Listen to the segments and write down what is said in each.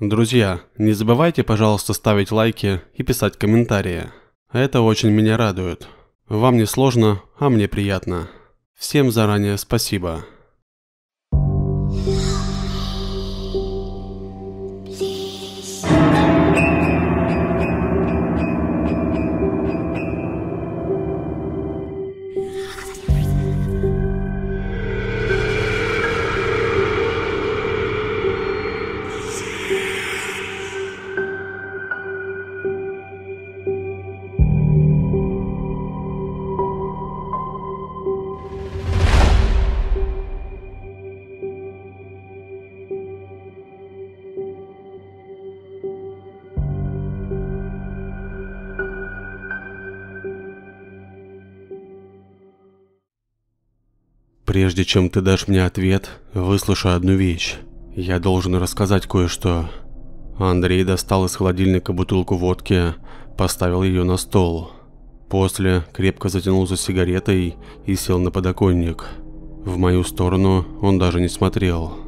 Друзья, не забывайте, пожалуйста, ставить лайки и писать комментарии. Это очень меня радует. Вам не сложно, а мне приятно. Всем заранее спасибо. Прежде чем ты дашь мне ответ, выслушай одну вещь. Я должен рассказать кое-что. Андрей достал из холодильника бутылку водки, поставил ее на стол. После крепко затянулся сигаретой и сел на подоконник. В мою сторону он даже не смотрел.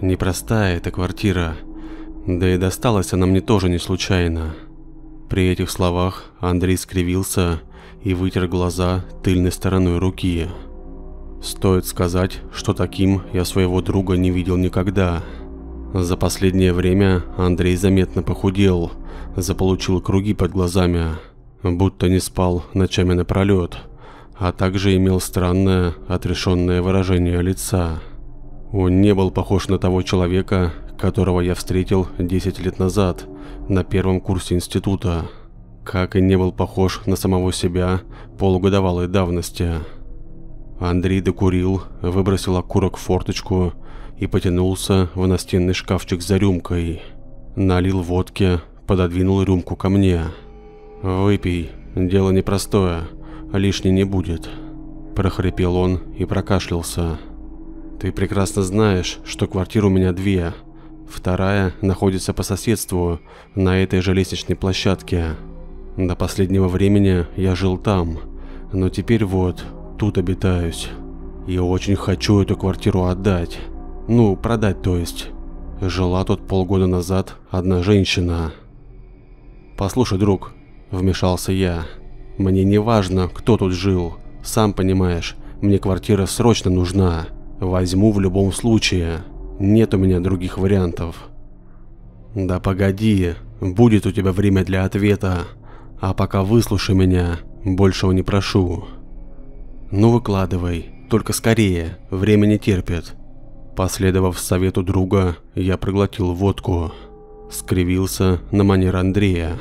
Непростая эта квартира, да и досталась она мне тоже не случайно. При этих словах Андрей скривился и вытер глаза тыльной стороной руки. Стоит сказать, что таким я своего друга не видел никогда. За последнее время Андрей заметно похудел, заполучил круги под глазами, будто не спал ночами напролет, а также имел странное, отрешенное выражение лица. Он не был похож на того человека, которого я встретил 10 лет назад на первом курсе института, как и не был похож на самого себя полугодовалой давности. Андрей докурил, выбросил окурок в форточку и потянулся в настенный шкафчик за рюмкой. Налил водки, пододвинул рюмку ко мне. «Выпей, дело непростое, лишней не будет», – прохрипел он и прокашлялся. «Ты прекрасно знаешь, что квартир у меня две. Вторая находится по соседству, на этой же лестничной площадке. До последнего времени я жил там, но теперь вот тут обитаюсь. И очень хочу эту квартиру отдать. Ну, продать, то есть. Жила тут полгода назад одна женщина. Послушай, друг, вмешался я. Мне не важно, кто тут жил. Сам понимаешь, мне квартира срочно нужна. Возьму в любом случае. Нет у меня других вариантов. Да погоди, будет у тебя время для ответа. А пока выслушай меня, большего не прошу. «Ну выкладывай, только скорее, время не терпит». Последовав совету друга, я проглотил водку. Скривился на манер Андрея.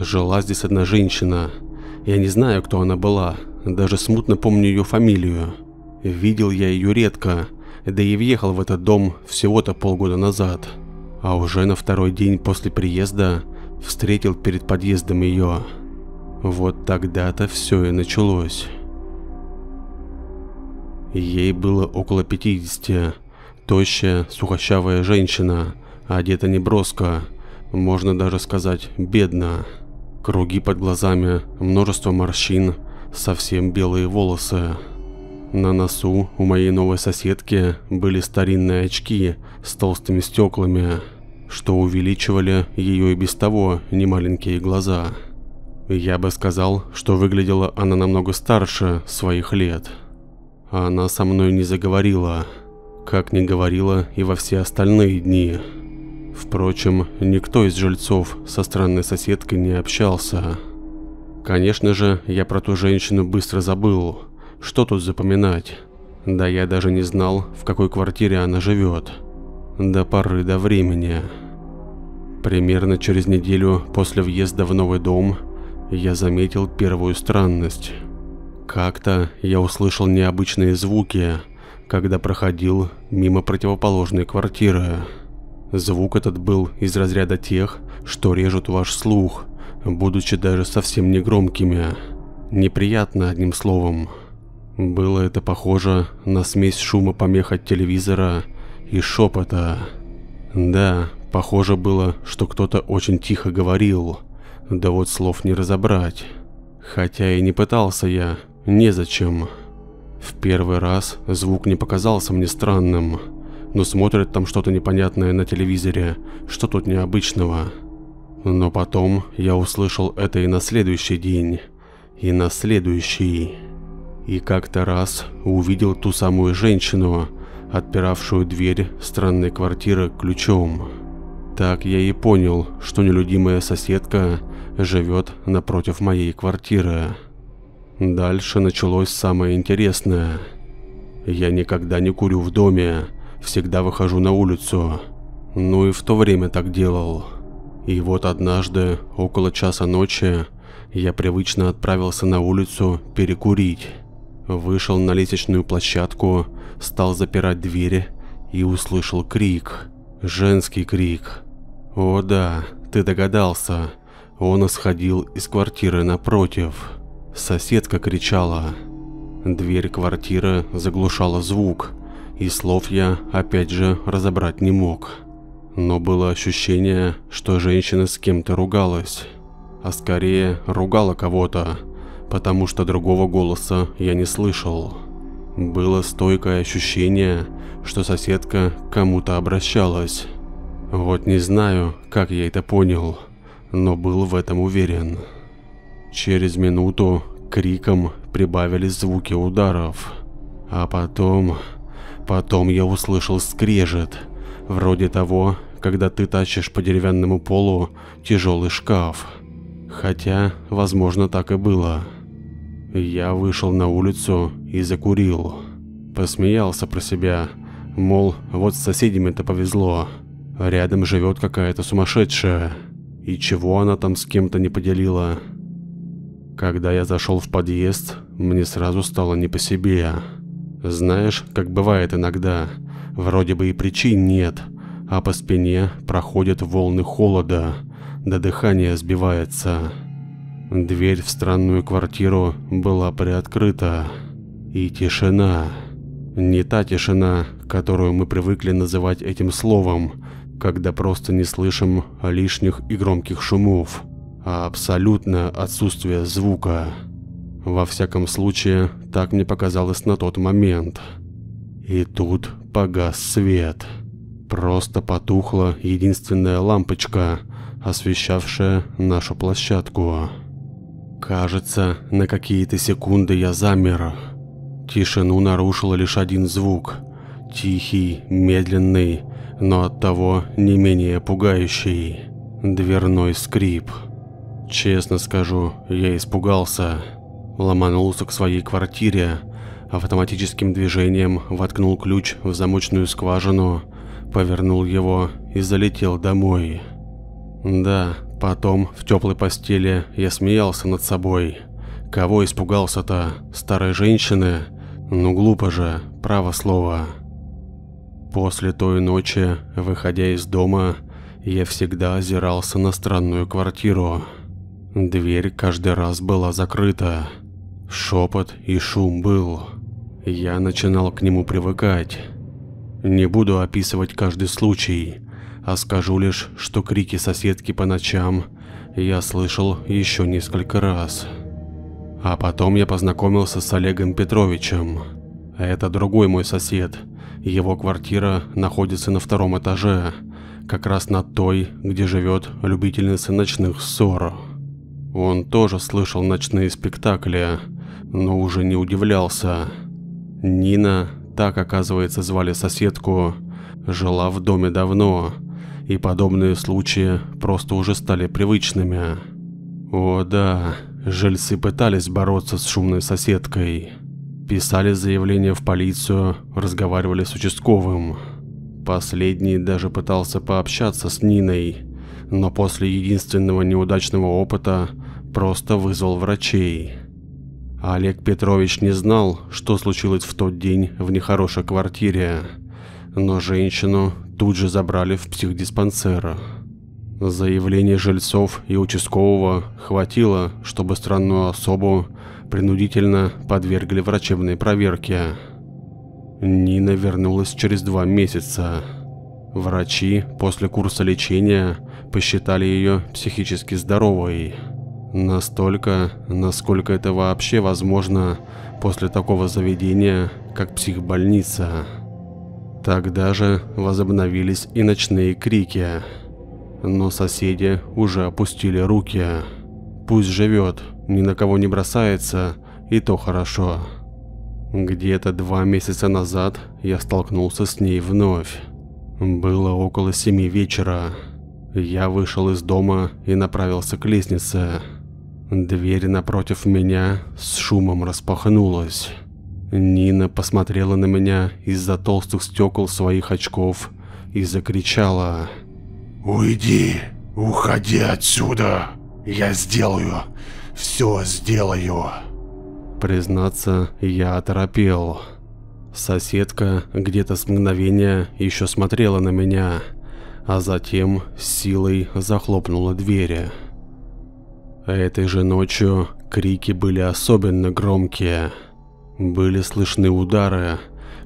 Жила здесь одна женщина. Я не знаю, кто она была, даже смутно помню ее фамилию. Видел я ее редко, да и въехал в этот дом всего-то полгода назад. А уже на второй день после приезда встретил перед подъездом ее. Вот тогда-то все и началось. Ей было около 50. Тощая, сухощавая женщина, одета неброско, можно даже сказать бедно. Круги под глазами, множество морщин, совсем белые волосы. На носу у моей новой соседки были старинные очки с толстыми стеклами, что увеличивали ее и без того немаленькие глаза. Я бы сказал, что выглядела она намного старше своих лет а она со мной не заговорила, как не говорила и во все остальные дни. Впрочем, никто из жильцов со странной соседкой не общался. Конечно же, я про ту женщину быстро забыл. Что тут запоминать? Да я даже не знал, в какой квартире она живет. До поры до времени. Примерно через неделю после въезда в новый дом я заметил первую странность. Как-то я услышал необычные звуки, когда проходил мимо противоположной квартиры. Звук этот был из разряда тех, что режут ваш слух, будучи даже совсем негромкими. Неприятно одним словом. Было это похоже на смесь шума помех от телевизора и шепота. Да, похоже было, что кто-то очень тихо говорил, да вот слов не разобрать. Хотя и не пытался я Незачем. В первый раз звук не показался мне странным, но смотрят там что-то непонятное на телевизоре, что тут необычного. Но потом я услышал это и на следующий день, и на следующий. И как-то раз увидел ту самую женщину, отпиравшую дверь странной квартиры ключом. Так я и понял, что нелюдимая соседка живет напротив моей квартиры. Дальше началось самое интересное. Я никогда не курю в доме, всегда выхожу на улицу. Ну и в то время так делал. И вот однажды, около часа ночи, я привычно отправился на улицу перекурить. Вышел на лестничную площадку, стал запирать двери и услышал крик. Женский крик. О да, ты догадался. Он исходил из квартиры напротив. Соседка кричала. Дверь квартиры заглушала звук, и слов я опять же разобрать не мог. Но было ощущение, что женщина с кем-то ругалась, а скорее ругала кого-то, потому что другого голоса я не слышал. Было стойкое ощущение, что соседка к кому-то обращалась. Вот не знаю, как я это понял, но был в этом уверен. Через минуту криком прибавились звуки ударов. А потом... Потом я услышал скрежет, вроде того, когда ты тащишь по деревянному полу тяжелый шкаф. Хотя, возможно, так и было. Я вышел на улицу и закурил. Посмеялся про себя, мол, вот с соседями-то повезло. Рядом живет какая-то сумасшедшая. И чего она там с кем-то не поделила? Когда я зашел в подъезд, мне сразу стало не по себе. Знаешь, как бывает иногда, вроде бы и причин нет, а по спине проходят волны холода, до дыхания сбивается. Дверь в странную квартиру была приоткрыта. И тишина. Не та тишина, которую мы привыкли называть этим словом, когда просто не слышим лишних и громких шумов а абсолютное отсутствие звука. Во всяком случае, так мне показалось на тот момент. И тут погас свет. Просто потухла единственная лампочка, освещавшая нашу площадку. Кажется, на какие-то секунды я замер. Тишину нарушил лишь один звук. Тихий, медленный, но оттого не менее пугающий. Дверной скрип. Честно скажу, я испугался. Ломанулся к своей квартире, автоматическим движением воткнул ключ в замочную скважину, повернул его и залетел домой. Да, потом в теплой постели я смеялся над собой. Кого испугался-то? Старой женщины? Ну глупо же, право слово. После той ночи, выходя из дома, я всегда озирался на странную квартиру. Дверь каждый раз была закрыта. Шепот и шум был. Я начинал к нему привыкать. Не буду описывать каждый случай, а скажу лишь, что крики соседки по ночам я слышал еще несколько раз. А потом я познакомился с Олегом Петровичем. Это другой мой сосед. Его квартира находится на втором этаже, как раз над той, где живет любительница ночных ссор. Он тоже слышал ночные спектакли, но уже не удивлялся. Нина, так оказывается звали соседку, жила в доме давно, и подобные случаи просто уже стали привычными. О да, жильцы пытались бороться с шумной соседкой. Писали заявление в полицию, разговаривали с участковым. Последний даже пытался пообщаться с Ниной, но после единственного неудачного опыта просто вызвал врачей. Олег Петрович не знал, что случилось в тот день в нехорошей квартире, но женщину тут же забрали в психдиспансер. Заявление жильцов и участкового хватило, чтобы странную особу принудительно подвергли врачебной проверке. Нина вернулась через два месяца. Врачи после курса лечения посчитали ее психически здоровой. Настолько, насколько это вообще возможно после такого заведения, как психбольница. Тогда же возобновились и ночные крики. Но соседи уже опустили руки. Пусть живет, ни на кого не бросается, и то хорошо. Где-то два месяца назад я столкнулся с ней вновь. Было около семи вечера. Я вышел из дома и направился к лестнице. Дверь напротив меня с шумом распахнулась. Нина посмотрела на меня из-за толстых стекол своих очков и закричала. «Уйди! Уходи отсюда! Я сделаю! Все сделаю!» Признаться, я оторопел. Соседка где-то с мгновения еще смотрела на меня а затем силой захлопнула двери. Этой же ночью крики были особенно громкие. Были слышны удары,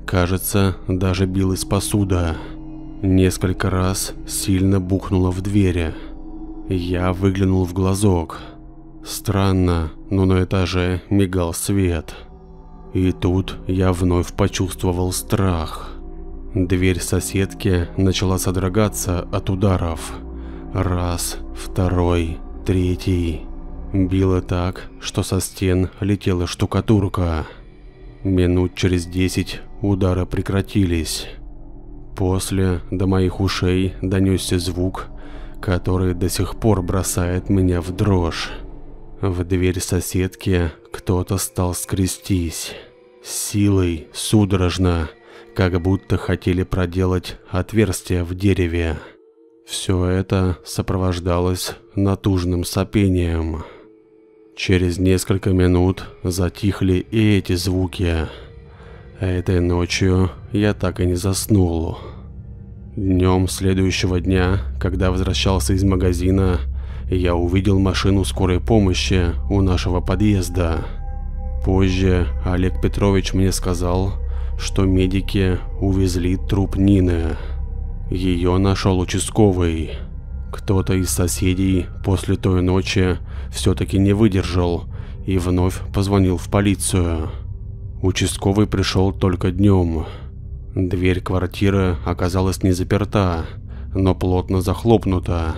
кажется, даже билась посуда. Несколько раз сильно бухнуло в двери. Я выглянул в глазок. Странно, но на этаже мигал свет. И тут я вновь почувствовал страх. Дверь соседки начала содрогаться от ударов. Раз, второй, третий. Било так, что со стен летела штукатурка. Минут через десять удары прекратились. После до моих ушей донесся звук, который до сих пор бросает меня в дрожь. В дверь соседки кто-то стал скрестись. Силой, судорожно, как будто хотели проделать отверстие в дереве. Все это сопровождалось натужным сопением. Через несколько минут затихли и эти звуки. Этой ночью я так и не заснул. Днем следующего дня, когда возвращался из магазина, я увидел машину скорой помощи у нашего подъезда. Позже Олег Петрович мне сказал, что медики увезли труп Нины. Ее нашел участковый. Кто-то из соседей после той ночи все-таки не выдержал и вновь позвонил в полицию. Участковый пришел только днем. Дверь квартиры оказалась не заперта, но плотно захлопнута.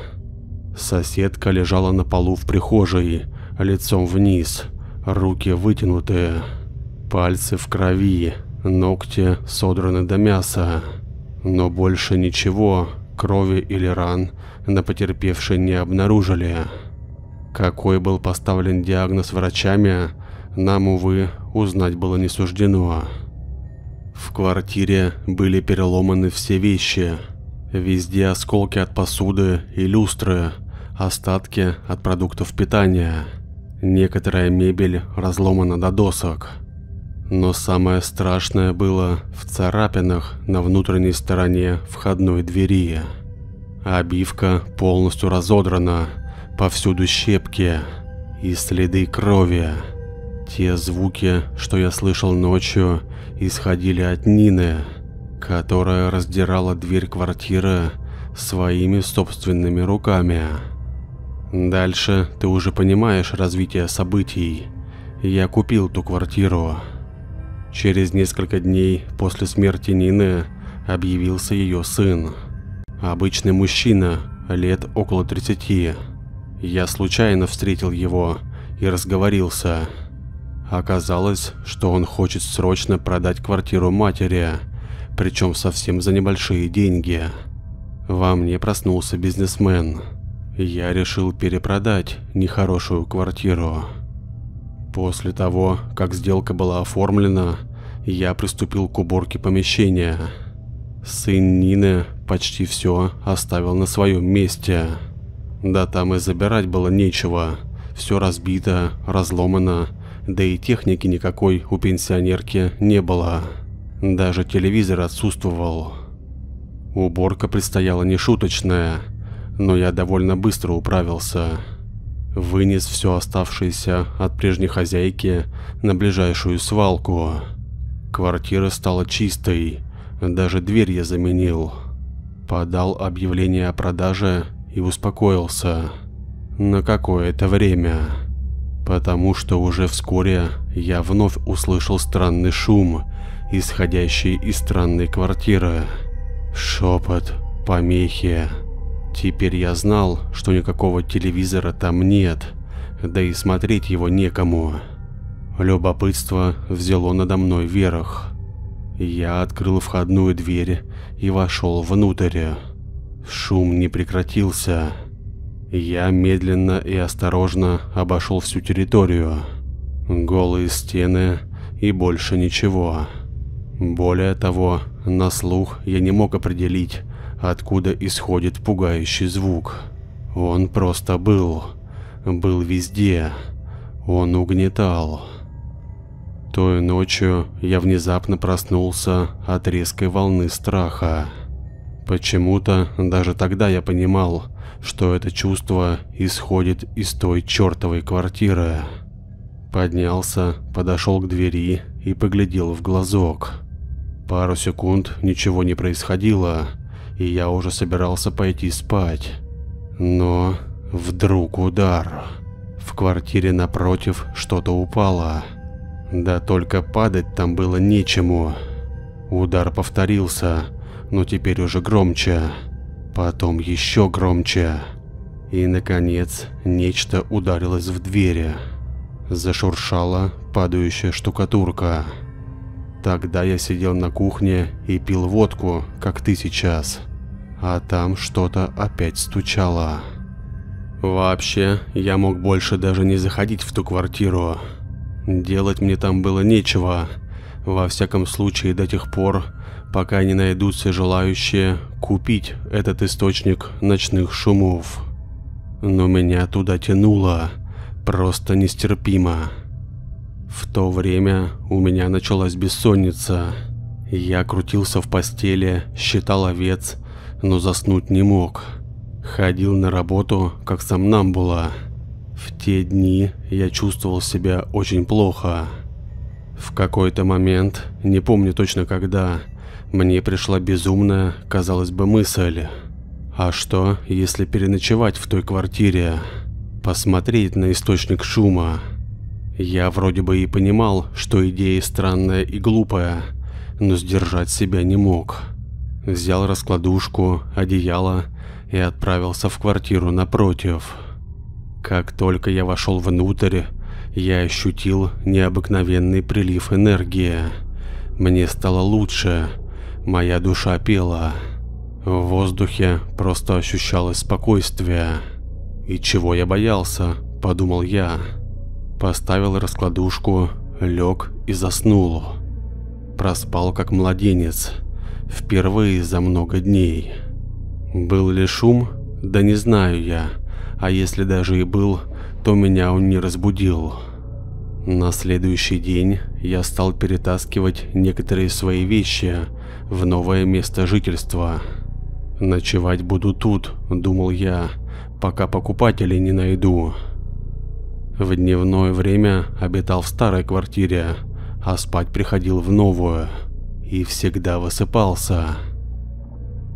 Соседка лежала на полу в прихожей, лицом вниз, руки вытянутые, пальцы в крови, Ногти содраны до мяса, но больше ничего, крови или ран на потерпевшей не обнаружили. Какой был поставлен диагноз врачами, нам, увы, узнать было не суждено. В квартире были переломаны все вещи. Везде осколки от посуды и люстры, остатки от продуктов питания. Некоторая мебель разломана до досок. Но самое страшное было в царапинах на внутренней стороне входной двери. Обивка полностью разодрана, повсюду щепки и следы крови. Те звуки, что я слышал ночью, исходили от Нины, которая раздирала дверь квартиры своими собственными руками. Дальше ты уже понимаешь развитие событий. Я купил ту квартиру. Через несколько дней после смерти Нины объявился ее сын. Обычный мужчина, лет около 30. Я случайно встретил его и разговорился. Оказалось, что он хочет срочно продать квартиру матери, причем совсем за небольшие деньги. Во мне проснулся бизнесмен. Я решил перепродать нехорошую квартиру. После того, как сделка была оформлена, я приступил к уборке помещения. Сын Нины почти все оставил на своем месте. Да там и забирать было нечего. Все разбито, разломано, да и техники никакой у пенсионерки не было. Даже телевизор отсутствовал. Уборка предстояла нешуточная, но я довольно быстро управился вынес все оставшееся от прежней хозяйки на ближайшую свалку. Квартира стала чистой, даже дверь я заменил. Подал объявление о продаже и успокоился. На какое-то время. Потому что уже вскоре я вновь услышал странный шум, исходящий из странной квартиры. Шепот, помехи. Теперь я знал, что никакого телевизора там нет, да и смотреть его некому. Любопытство взяло надо мной верх. Я открыл входную дверь и вошел внутрь. Шум не прекратился. Я медленно и осторожно обошел всю территорию. Голые стены и больше ничего. Более того, на слух я не мог определить, откуда исходит пугающий звук. Он просто был. Был везде. Он угнетал. Той ночью я внезапно проснулся от резкой волны страха. Почему-то даже тогда я понимал, что это чувство исходит из той чертовой квартиры. Поднялся, подошел к двери и поглядел в глазок. Пару секунд ничего не происходило, и я уже собирался пойти спать. Но вдруг удар. В квартире напротив что-то упало. Да только падать там было нечему. Удар повторился, но теперь уже громче. Потом еще громче. И, наконец, нечто ударилось в двери. Зашуршала падающая штукатурка. Тогда я сидел на кухне и пил водку, как ты сейчас. А там что-то опять стучало. Вообще, я мог больше даже не заходить в ту квартиру. Делать мне там было нечего. Во всяком случае, до тех пор, пока не найдутся желающие купить этот источник ночных шумов. Но меня туда тянуло просто нестерпимо. В то время у меня началась бессонница. Я крутился в постели, считал овец, но заснуть не мог. Ходил на работу, как сам нам было. В те дни я чувствовал себя очень плохо. В какой-то момент, не помню точно когда, мне пришла безумная, казалось бы, мысль. А что, если переночевать в той квартире? Посмотреть на источник шума? Я вроде бы и понимал, что идея странная и глупая, но сдержать себя не мог. Взял раскладушку, одеяло и отправился в квартиру напротив. Как только я вошел внутрь, я ощутил необыкновенный прилив энергии. Мне стало лучше, моя душа пела. В воздухе просто ощущалось спокойствие. И чего я боялся, подумал я. Поставил раскладушку, лег и заснул. Проспал как младенец, впервые за много дней. Был ли шум, да не знаю я, а если даже и был, то меня он не разбудил. На следующий день я стал перетаскивать некоторые свои вещи в новое место жительства. Ночевать буду тут, думал я, пока покупателей не найду. В дневное время обитал в старой квартире, а спать приходил в новую и всегда высыпался.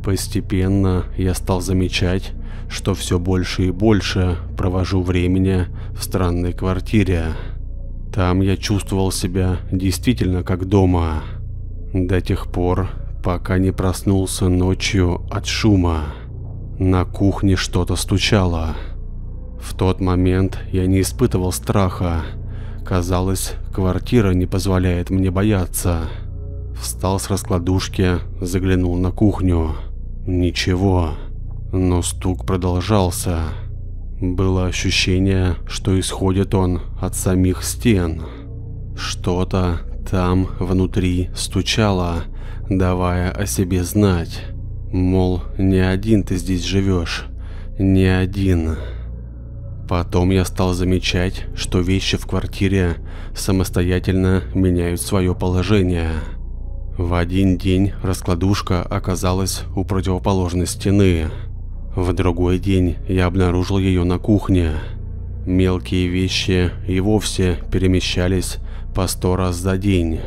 Постепенно я стал замечать, что все больше и больше провожу времени в странной квартире. Там я чувствовал себя действительно как дома. До тех пор, пока не проснулся ночью от шума. На кухне что-то стучало. В тот момент я не испытывал страха. Казалось, квартира не позволяет мне бояться. Встал с раскладушки, заглянул на кухню. Ничего. Но стук продолжался. Было ощущение, что исходит он от самих стен. Что-то там внутри стучало, давая о себе знать. Мол, не один ты здесь живешь, не один. Потом я стал замечать, что вещи в квартире самостоятельно меняют свое положение. В один день раскладушка оказалась у противоположной стены. В другой день я обнаружил ее на кухне. Мелкие вещи и вовсе перемещались по сто раз за день.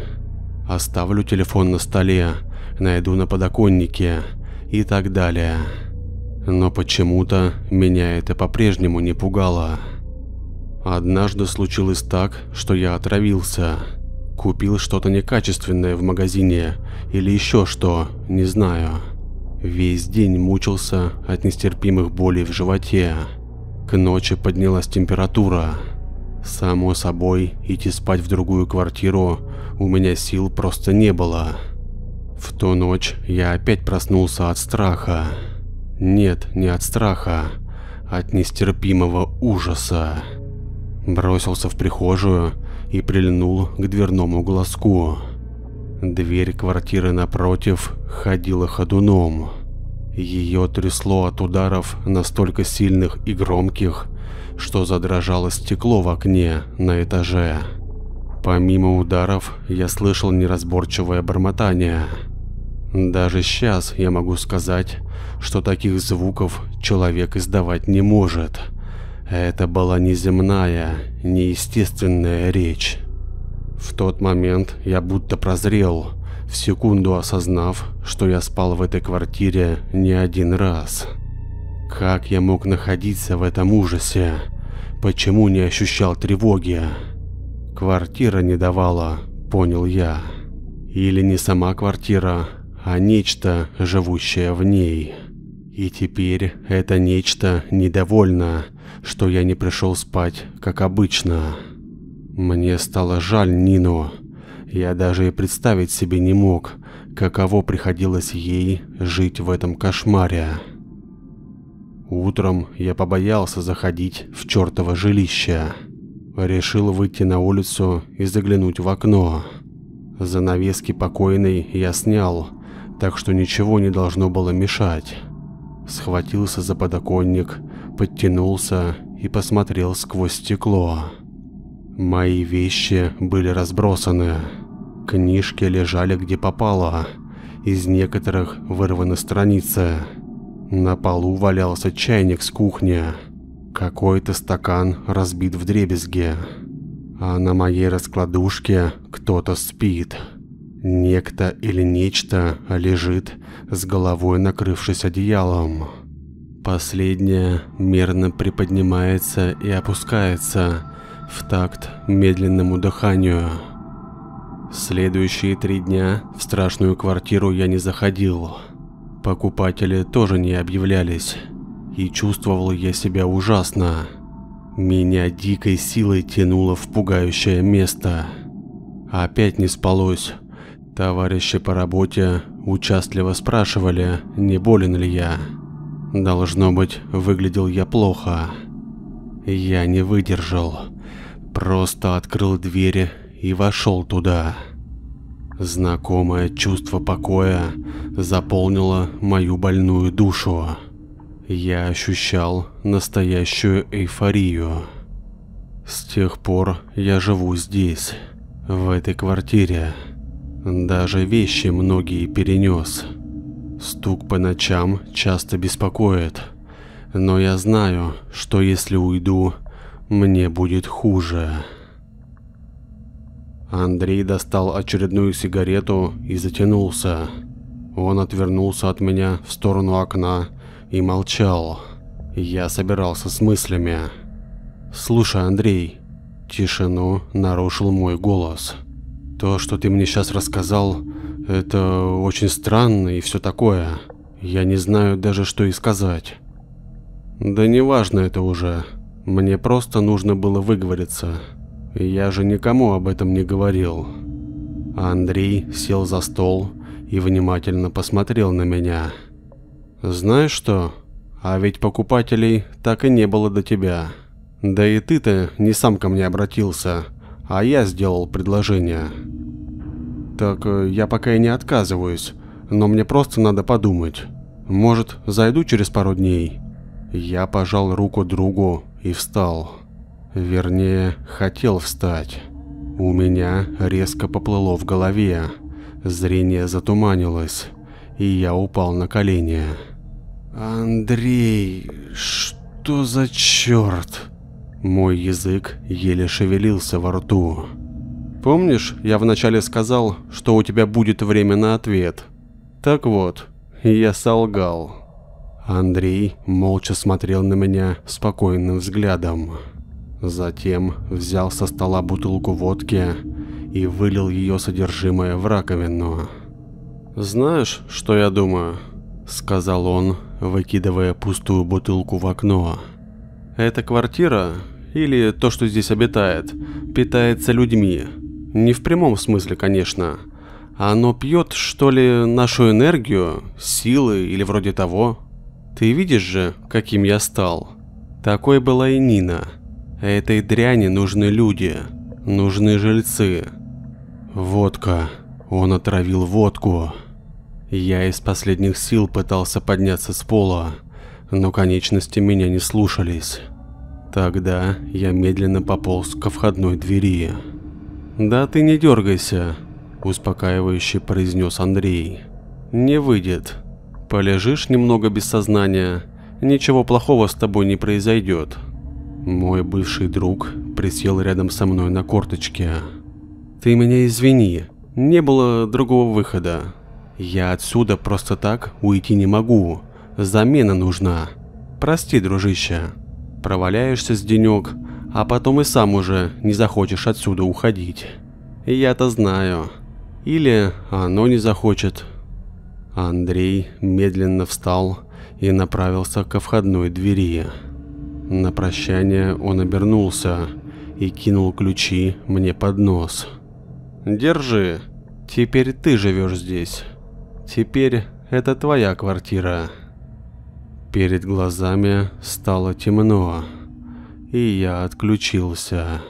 Оставлю телефон на столе, найду на подоконнике и так далее. Но почему-то меня это по-прежнему не пугало. Однажды случилось так, что я отравился. Купил что-то некачественное в магазине или еще что, не знаю. Весь день мучился от нестерпимых болей в животе. К ночи поднялась температура. Само собой, идти спать в другую квартиру у меня сил просто не было. В ту ночь я опять проснулся от страха. Нет, не от страха, от нестерпимого ужаса. Бросился в прихожую и прильнул к дверному глазку. Дверь квартиры напротив ходила ходуном. Ее трясло от ударов настолько сильных и громких, что задрожало стекло в окне на этаже. Помимо ударов я слышал неразборчивое бормотание – даже сейчас я могу сказать, что таких звуков человек издавать не может. Это была неземная, неестественная речь. В тот момент я будто прозрел, в секунду осознав, что я спал в этой квартире не один раз. Как я мог находиться в этом ужасе? Почему не ощущал тревоги? Квартира не давала, понял я. Или не сама квартира, а нечто, живущее в ней. И теперь это нечто недовольно, что я не пришел спать, как обычно. Мне стало жаль Нину. Я даже и представить себе не мог, каково приходилось ей жить в этом кошмаре. Утром я побоялся заходить в чертово жилище. Решил выйти на улицу и заглянуть в окно. Занавески покойной я снял, так что ничего не должно было мешать. Схватился за подоконник, подтянулся и посмотрел сквозь стекло. Мои вещи были разбросаны. Книжки лежали где попало. Из некоторых вырваны страницы. На полу валялся чайник с кухни. Какой-то стакан разбит в дребезге. А на моей раскладушке кто-то спит. Некто или нечто лежит с головой накрывшись одеялом. Последняя мерно приподнимается и опускается в такт медленному дыханию. Следующие три дня в страшную квартиру я не заходил. Покупатели тоже не объявлялись. И чувствовал я себя ужасно. Меня дикой силой тянуло в пугающее место. Опять не спалось, Товарищи по работе участливо спрашивали, не болен ли я. Должно быть, выглядел я плохо. Я не выдержал. Просто открыл двери и вошел туда. Знакомое чувство покоя заполнило мою больную душу. Я ощущал настоящую эйфорию. С тех пор я живу здесь, в этой квартире. Даже вещи многие перенес. Стук по ночам часто беспокоит, но я знаю, что если уйду, мне будет хуже. Андрей достал очередную сигарету и затянулся. Он отвернулся от меня в сторону окна и молчал. Я собирался с мыслями. «Слушай, Андрей», – тишину нарушил мой голос – то, что ты мне сейчас рассказал, это очень странно и все такое. Я не знаю даже, что и сказать. Да неважно это уже. Мне просто нужно было выговориться. Я же никому об этом не говорил. Андрей сел за стол и внимательно посмотрел на меня. Знаешь что? А ведь покупателей так и не было до тебя. Да и ты-то не сам ко мне обратился, а я сделал предложение. Так э, я пока и не отказываюсь, но мне просто надо подумать. Может, зайду через пару дней? Я пожал руку другу и встал. Вернее, хотел встать. У меня резко поплыло в голове, зрение затуманилось, и я упал на колени. «Андрей, что за черт?» Мой язык еле шевелился во рту. Помнишь, я вначале сказал, что у тебя будет время на ответ? Так вот, я солгал. Андрей молча смотрел на меня спокойным взглядом. Затем взял со стола бутылку водки и вылил ее содержимое в раковину. «Знаешь, что я думаю?» – сказал он, выкидывая пустую бутылку в окно. «Эта квартира или то, что здесь обитает, питается людьми. Не в прямом смысле, конечно. Оно пьет, что ли, нашу энергию, силы или вроде того. Ты видишь же, каким я стал. Такой была и Нина. Этой дряни нужны люди, нужны жильцы. Водка. Он отравил водку. Я из последних сил пытался подняться с пола, но конечности меня не слушались. Тогда я медленно пополз ко входной двери. «Да ты не дергайся», – успокаивающе произнес Андрей. «Не выйдет. Полежишь немного без сознания, ничего плохого с тобой не произойдет». Мой бывший друг присел рядом со мной на корточке. «Ты меня извини, не было другого выхода. Я отсюда просто так уйти не могу, замена нужна. Прости, дружище» проваляешься с денек, а потом и сам уже не захочешь отсюда уходить. Я-то знаю. Или оно не захочет. Андрей медленно встал и направился ко входной двери. На прощание он обернулся и кинул ключи мне под нос. «Держи, теперь ты живешь здесь. Теперь это твоя квартира». Перед глазами стало темно, и я отключился.